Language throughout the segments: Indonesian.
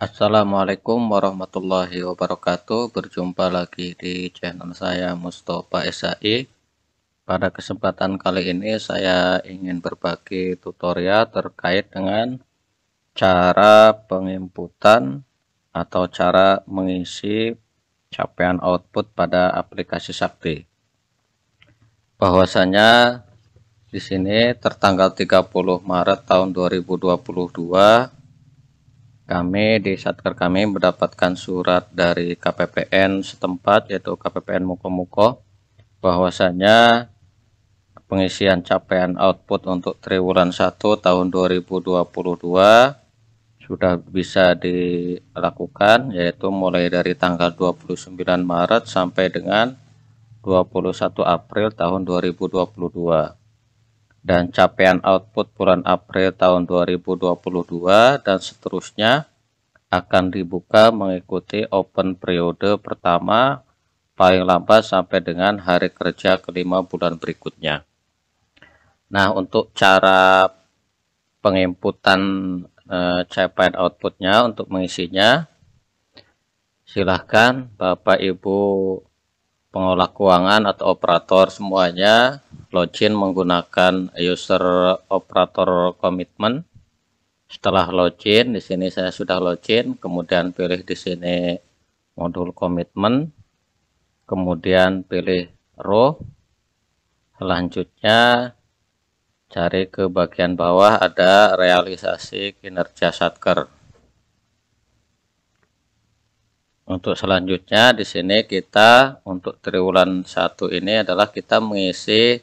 Assalamualaikum warahmatullahi wabarakatuh Berjumpa lagi di channel saya Mustafa SAI Pada kesempatan kali ini saya ingin berbagi tutorial terkait dengan Cara penginputan atau cara mengisi capaian output pada aplikasi Sakti Bahwasanya di sini tertanggal 30 Maret tahun 2022 kami di Satker kami mendapatkan surat dari KPPN setempat yaitu KPPN Muko-Muko bahwasanya pengisian capaian output untuk triwulan 1 tahun 2022 sudah bisa dilakukan yaitu mulai dari tanggal 29 Maret sampai dengan 21 April tahun 2022 dan capaian output bulan April tahun 2022 dan seterusnya akan dibuka mengikuti open periode pertama paling lambat sampai dengan hari kerja kelima bulan berikutnya. Nah, untuk cara penginputan eh, capaian outputnya untuk mengisinya, silahkan Bapak Ibu pengolah keuangan atau operator semuanya login menggunakan user operator commitment. Setelah login, di sini saya sudah login, kemudian pilih di sini modul komitmen, kemudian pilih row. Selanjutnya cari ke bagian bawah ada realisasi kinerja satker. Untuk selanjutnya di sini kita untuk triwulan satu ini adalah kita mengisi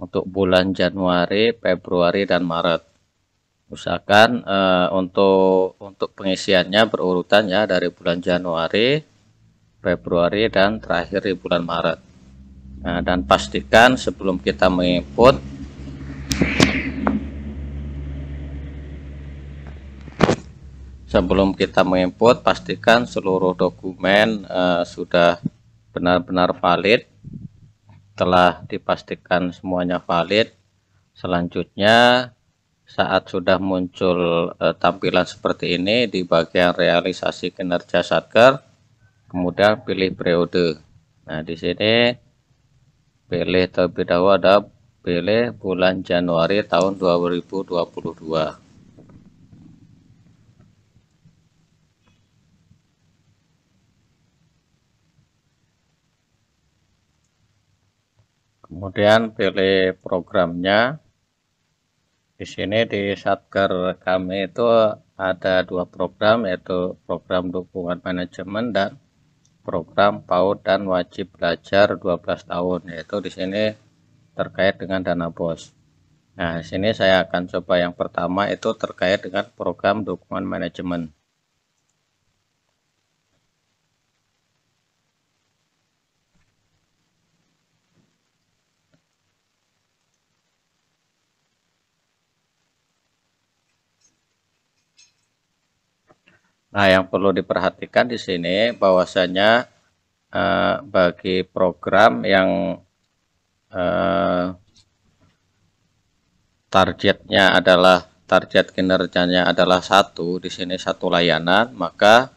untuk bulan Januari, Februari dan Maret. Usahakan uh, untuk untuk pengisiannya berurutan ya dari bulan Januari, Februari dan terakhir di bulan Maret. Nah, dan pastikan sebelum kita menginput sebelum kita menginput pastikan seluruh dokumen uh, sudah benar-benar valid telah dipastikan semuanya valid selanjutnya saat sudah muncul uh, tampilan seperti ini di bagian realisasi kinerja satker kemudian pilih periode nah di sini pilih terlebih dahulu ada pilih bulan Januari tahun 2022 kemudian pilih programnya di sini di Satker kami itu ada dua program yaitu program dukungan manajemen dan program PAUD dan wajib belajar 12 tahun yaitu di sini terkait dengan dana bos. Nah, di sini saya akan coba yang pertama itu terkait dengan program dukungan manajemen. Nah, yang perlu diperhatikan di sini bahwasanya eh, bagi program yang eh, targetnya adalah target kinerjanya adalah satu di sini satu layanan maka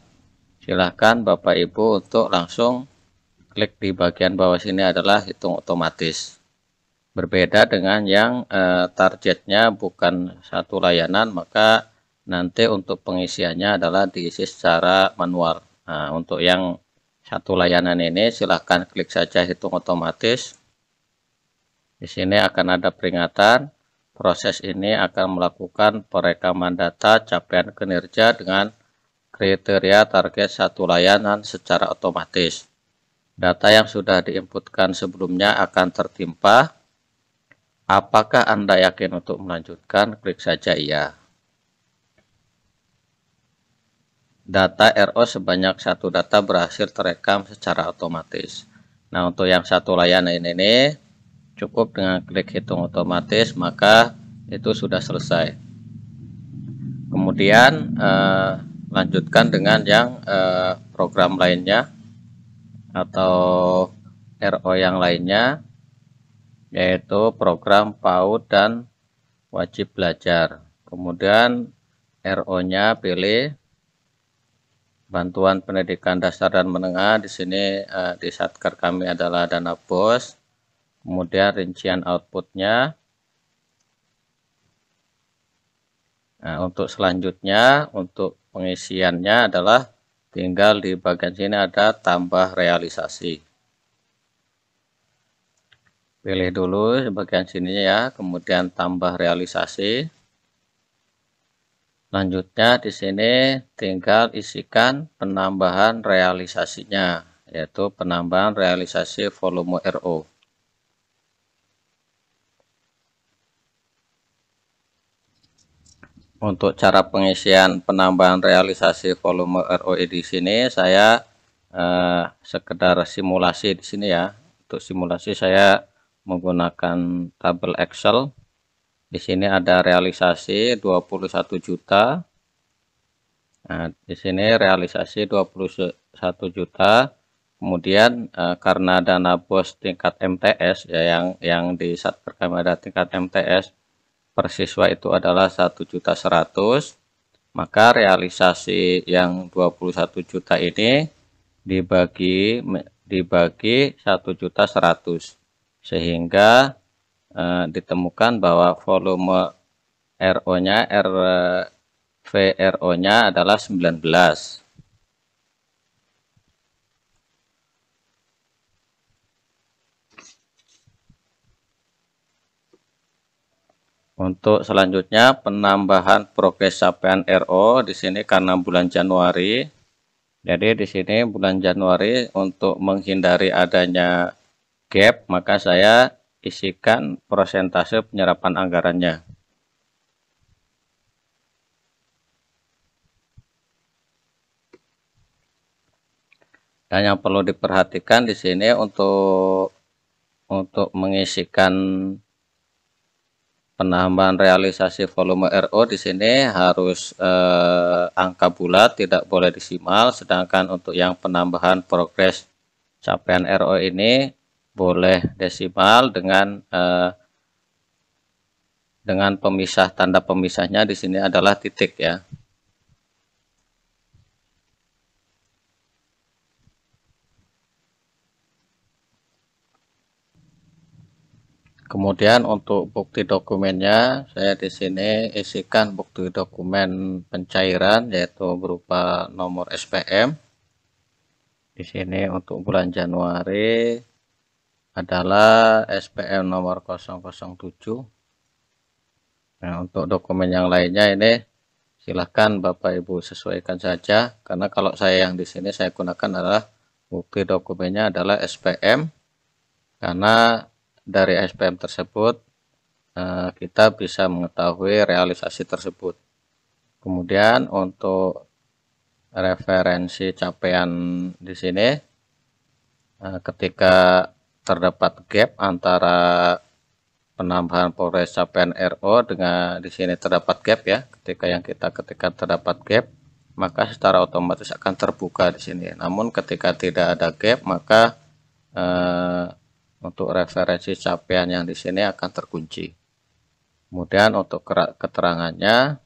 silahkan Bapak Ibu untuk langsung klik di bagian bawah sini adalah hitung otomatis berbeda dengan yang eh, targetnya bukan satu layanan maka nanti untuk pengisiannya adalah diisi secara manual nah, untuk yang satu layanan ini silahkan klik saja hitung otomatis di sini akan ada peringatan proses ini akan melakukan perekaman data capaian kinerja dengan kriteria target satu layanan secara otomatis data yang sudah diinputkan sebelumnya akan tertimpa Apakah Anda yakin untuk melanjutkan? Klik saja iya. data RO sebanyak satu data berhasil terekam secara otomatis. Nah, untuk yang satu layanan ini cukup dengan klik hitung otomatis, maka itu sudah selesai. Kemudian eh, lanjutkan dengan yang eh, program lainnya atau RO yang lainnya yaitu program PAUD dan wajib belajar. Kemudian RO-nya pilih bantuan pendidikan dasar dan menengah di sini uh, di satker kami adalah dana bos kemudian rincian outputnya nah, untuk selanjutnya untuk pengisiannya adalah tinggal di bagian sini ada tambah realisasi pilih dulu bagian sininya ya kemudian tambah realisasi Selanjutnya di sini tinggal isikan penambahan realisasinya yaitu penambahan realisasi volume RO. Untuk cara pengisian penambahan realisasi volume RO di sini saya eh, sekedar simulasi di sini ya. Untuk simulasi saya menggunakan tabel Excel di sini ada realisasi 21 juta nah, di sini realisasi 21 juta kemudian eh, karena dana bos tingkat MTS ya yang yang di saat kami ada tingkat MTS per siswa itu adalah 1 juta 100 maka realisasi yang 21 juta ini dibagi dibagi 1 juta 100 sehingga Eh, ditemukan bahwa volume RO-nya R nya adalah 19. Untuk selanjutnya penambahan progres capaian RO di sini karena bulan Januari. Jadi di sini bulan Januari untuk menghindari adanya gap maka saya isikan persentase penyerapan anggarannya. Dan yang perlu diperhatikan di sini untuk untuk mengisikan penambahan realisasi volume RO di sini harus eh, angka bulat tidak boleh disimal sedangkan untuk yang penambahan progres capaian RO ini boleh desimal dengan eh, dengan pemisah tanda pemisahnya di sini adalah titik ya. Kemudian untuk bukti dokumennya, saya di sini isikan bukti dokumen pencairan yaitu berupa nomor SPM. Di sini untuk bulan Januari adalah SPM nomor 007 nah untuk dokumen yang lainnya ini silahkan Bapak Ibu sesuaikan saja karena kalau saya yang di sini saya gunakan adalah bukti dokumennya adalah SPM karena dari SPM tersebut eh, kita bisa mengetahui realisasi tersebut kemudian untuk referensi capaian di sini eh, ketika terdapat gap antara penambahan Polres capaian RO dengan di sini terdapat gap ya. Ketika yang kita ketikkan terdapat gap, maka secara otomatis akan terbuka di sini. Namun ketika tidak ada gap, maka eh, untuk referensi capaian yang di sini akan terkunci. Kemudian untuk keterangannya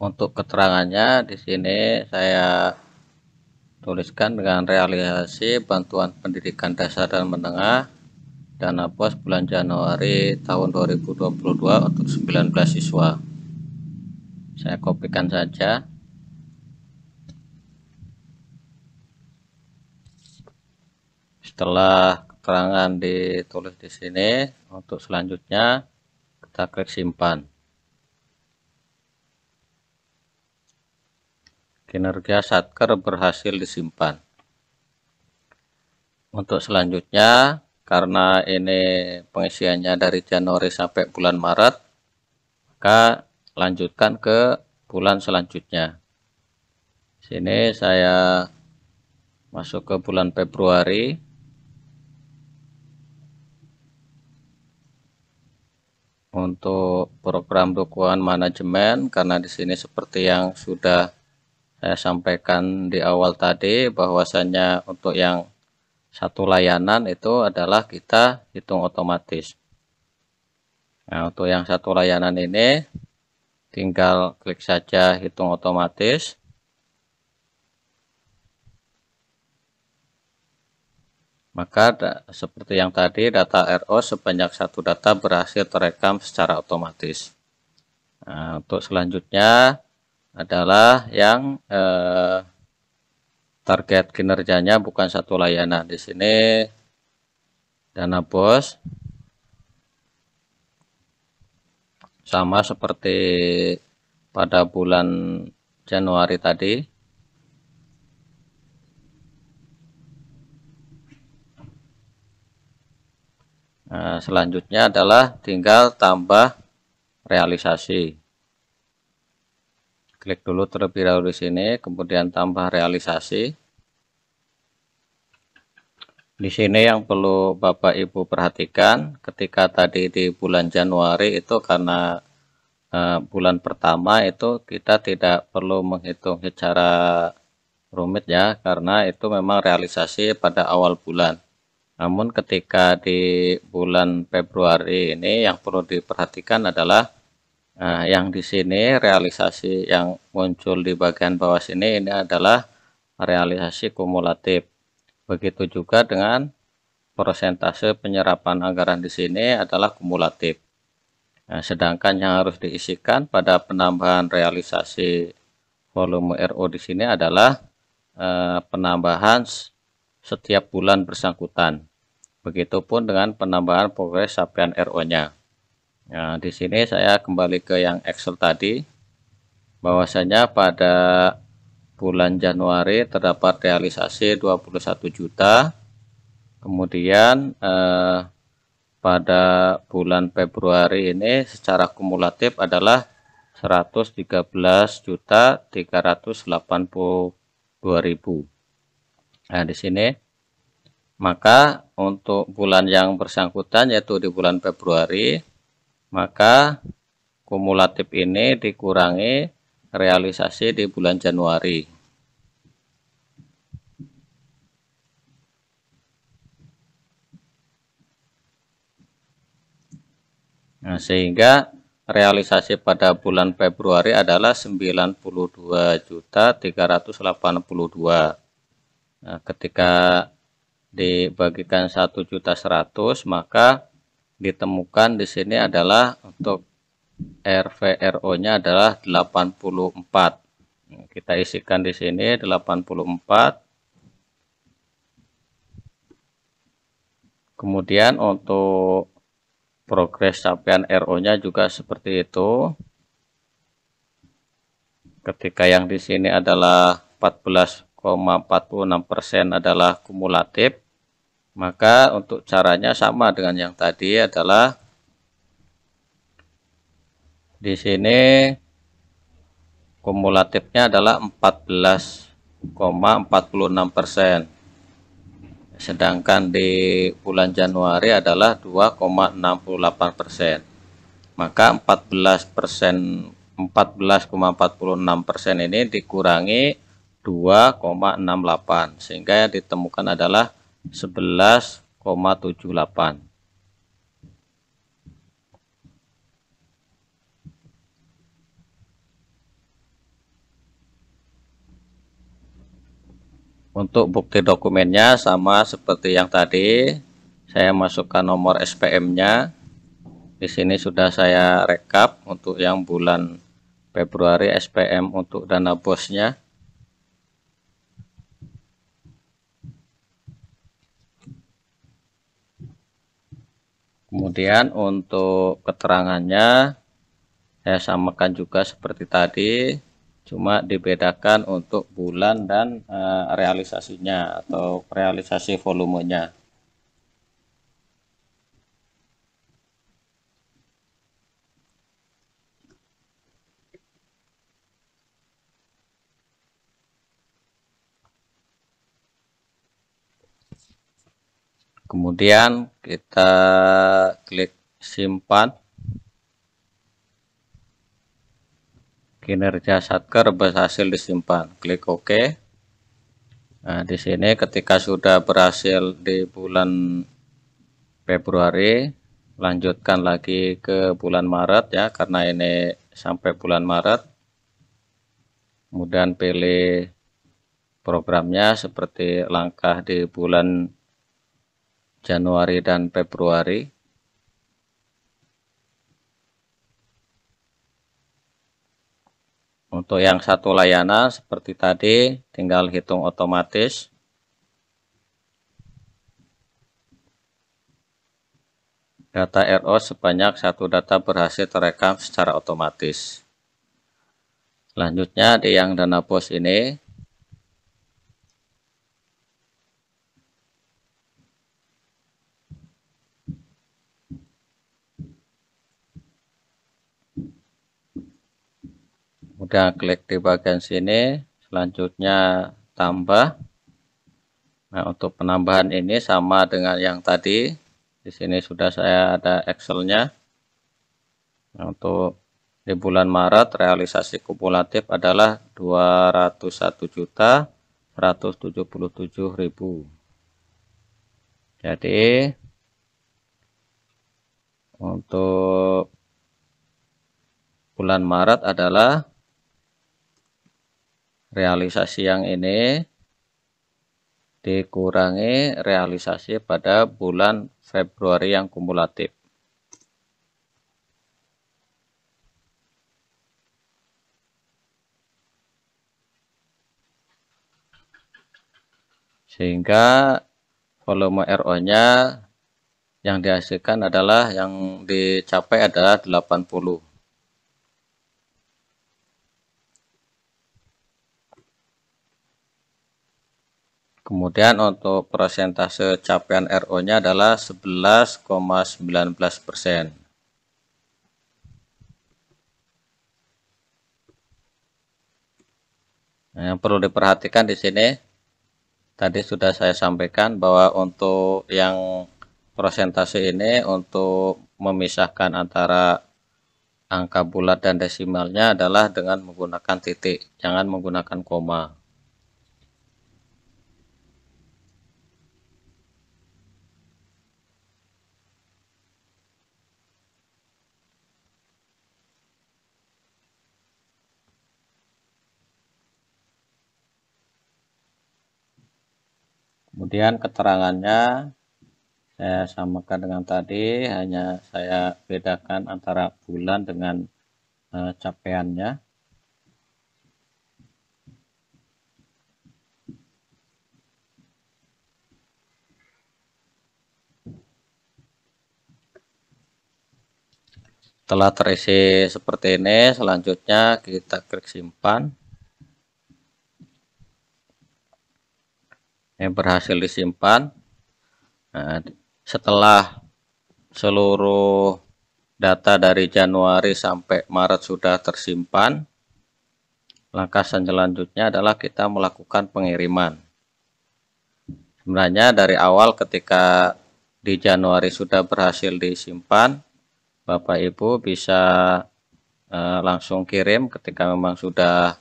untuk keterangannya di sini saya tuliskan dengan realisasi bantuan pendidikan dasar dan menengah dana pos bulan Januari tahun 2022 untuk 19 siswa saya kopikan saja setelah keterangan ditulis di sini untuk selanjutnya kita klik simpan Kinerja satker berhasil disimpan. Untuk selanjutnya, karena ini pengisiannya dari Januari sampai bulan Maret, maka lanjutkan ke bulan selanjutnya. Sini saya masuk ke bulan Februari. Untuk program dukungan manajemen karena di sini seperti yang sudah saya sampaikan di awal tadi bahwasannya untuk yang satu layanan itu adalah kita hitung otomatis nah untuk yang satu layanan ini tinggal klik saja hitung otomatis maka seperti yang tadi data RO sebanyak satu data berhasil terekam secara otomatis nah, untuk selanjutnya adalah yang eh, target kinerjanya bukan satu layanan. Di sini dana bos sama seperti pada bulan Januari tadi. Nah, selanjutnya adalah tinggal tambah realisasi klik dulu terlebih dahulu di sini kemudian tambah realisasi di sini yang perlu Bapak Ibu perhatikan ketika tadi di bulan Januari itu karena e, bulan pertama itu kita tidak perlu menghitung secara rumit ya karena itu memang realisasi pada awal bulan namun ketika di bulan Februari ini yang perlu diperhatikan adalah Nah, yang di sini realisasi yang muncul di bagian bawah sini ini adalah realisasi kumulatif. Begitu juga dengan persentase penyerapan anggaran di sini adalah kumulatif. Nah, sedangkan yang harus diisikan pada penambahan realisasi volume RO di sini adalah eh, penambahan setiap bulan bersangkutan. Begitupun dengan penambahan progres capaian RO-nya. Nah, di sini saya kembali ke yang Excel tadi, bahwasanya pada bulan Januari terdapat realisasi 21 juta, kemudian eh, pada bulan Februari ini secara kumulatif adalah 113 juta 382 ribu. Nah, di sini maka untuk bulan yang bersangkutan yaitu di bulan Februari maka kumulatif ini dikurangi realisasi di bulan Januari. Nah, sehingga realisasi pada bulan Februari adalah 92.382. Nah, ketika dibagikan 1.100 maka ditemukan di sini adalah untuk RVRO-nya adalah 84. Kita isikan di sini 84. Kemudian untuk progres capaian RO-nya juga seperti itu. Ketika yang di sini adalah 14,46% adalah kumulatif maka untuk caranya sama dengan yang tadi adalah di sini kumulatifnya adalah 14,46 persen sedangkan di bulan Januari adalah 2,68 persen maka 14 persen 14,46 persen ini dikurangi 2,68 sehingga yang ditemukan adalah 11,78 Untuk bukti dokumennya sama seperti yang tadi, saya masukkan nomor SPM-nya. Di sini sudah saya rekap untuk yang bulan Februari SPM untuk dana bosnya. kemudian untuk keterangannya saya samakan juga seperti tadi cuma dibedakan untuk bulan dan uh, realisasinya atau realisasi volumenya kemudian kita klik simpan kinerja satker berhasil disimpan klik OK nah di sini ketika sudah berhasil di bulan Februari lanjutkan lagi ke bulan Maret ya karena ini sampai bulan Maret kemudian pilih programnya seperti langkah di bulan Januari dan Februari. Untuk yang satu layanan seperti tadi tinggal hitung otomatis. Data RO sebanyak satu data berhasil terekam secara otomatis. Selanjutnya di yang dana Pos ini udah klik di bagian sini selanjutnya tambah nah untuk penambahan ini sama dengan yang tadi di sini sudah saya ada Excelnya nah, untuk di bulan Maret realisasi kumulatif adalah 201 juta 177 ribu jadi untuk bulan Maret adalah realisasi yang ini dikurangi realisasi pada bulan Februari yang kumulatif. Sehingga volume RO-nya yang dihasilkan adalah yang dicapai adalah 80. Kemudian untuk persentase capaian RO-nya adalah 11,19 persen. Nah, yang perlu diperhatikan di sini, tadi sudah saya sampaikan bahwa untuk yang persentase ini untuk memisahkan antara angka bulat dan desimalnya adalah dengan menggunakan titik, jangan menggunakan koma. Kemudian keterangannya saya samakan dengan tadi, hanya saya bedakan antara bulan dengan uh, capaiannya. Setelah terisi seperti ini, selanjutnya kita klik simpan. yang berhasil disimpan nah, setelah seluruh data dari Januari sampai Maret sudah tersimpan langkah selanjutnya adalah kita melakukan pengiriman sebenarnya dari awal ketika di Januari sudah berhasil disimpan Bapak Ibu bisa eh, langsung kirim ketika memang sudah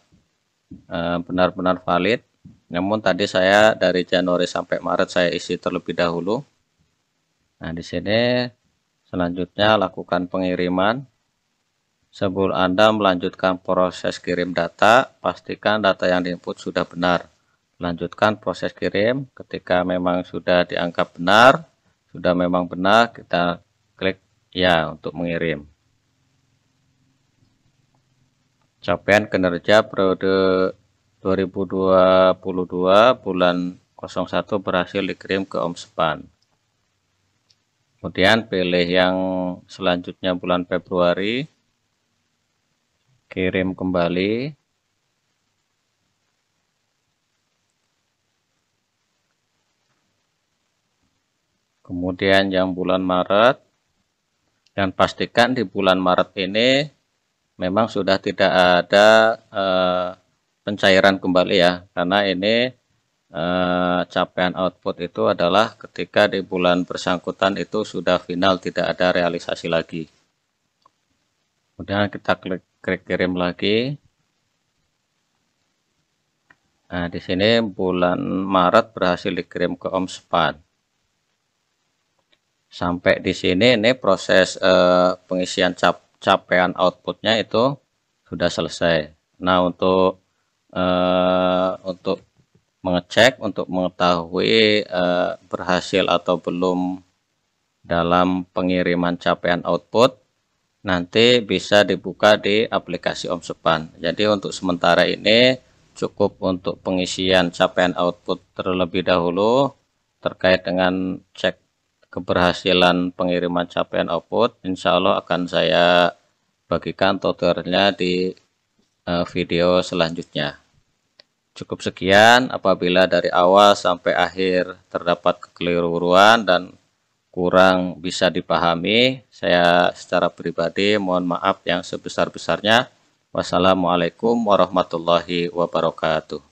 eh, benar-benar eh, valid namun tadi saya dari Januari sampai Maret saya isi terlebih dahulu. Nah, di sini selanjutnya lakukan pengiriman. Sebelum Anda melanjutkan proses kirim data, pastikan data yang diinput sudah benar. Lanjutkan proses kirim. Ketika memang sudah dianggap benar, sudah memang benar, kita klik ya untuk mengirim. Capaian kinerja periode 2022 bulan 01 berhasil dikirim ke Om Sepan. Kemudian pilih yang selanjutnya bulan Februari, kirim kembali. Kemudian yang bulan Maret, dan pastikan di bulan Maret ini memang sudah tidak ada eh, pencairan kembali ya karena ini eh, capaian output itu adalah ketika di bulan bersangkutan itu sudah final tidak ada realisasi lagi kemudian kita klik, klik kirim lagi Nah, di sini bulan Maret berhasil dikirim ke Omspan. Sampai di sini ini proses eh, pengisian cap capaian outputnya itu sudah selesai. Nah, untuk uh, untuk mengecek untuk mengetahui uh, berhasil atau belum dalam pengiriman capaian output nanti bisa dibuka di aplikasi Omsepan. Jadi untuk sementara ini cukup untuk pengisian capaian output terlebih dahulu terkait dengan cek keberhasilan pengiriman capaian output. Insya Allah akan saya bagikan tutorialnya di Eh, video selanjutnya. Cukup sekian, apabila dari awal sampai akhir terdapat kekeliruan dan kurang bisa dipahami, saya secara pribadi mohon maaf yang sebesar-besarnya. Wassalamualaikum warahmatullahi wabarakatuh.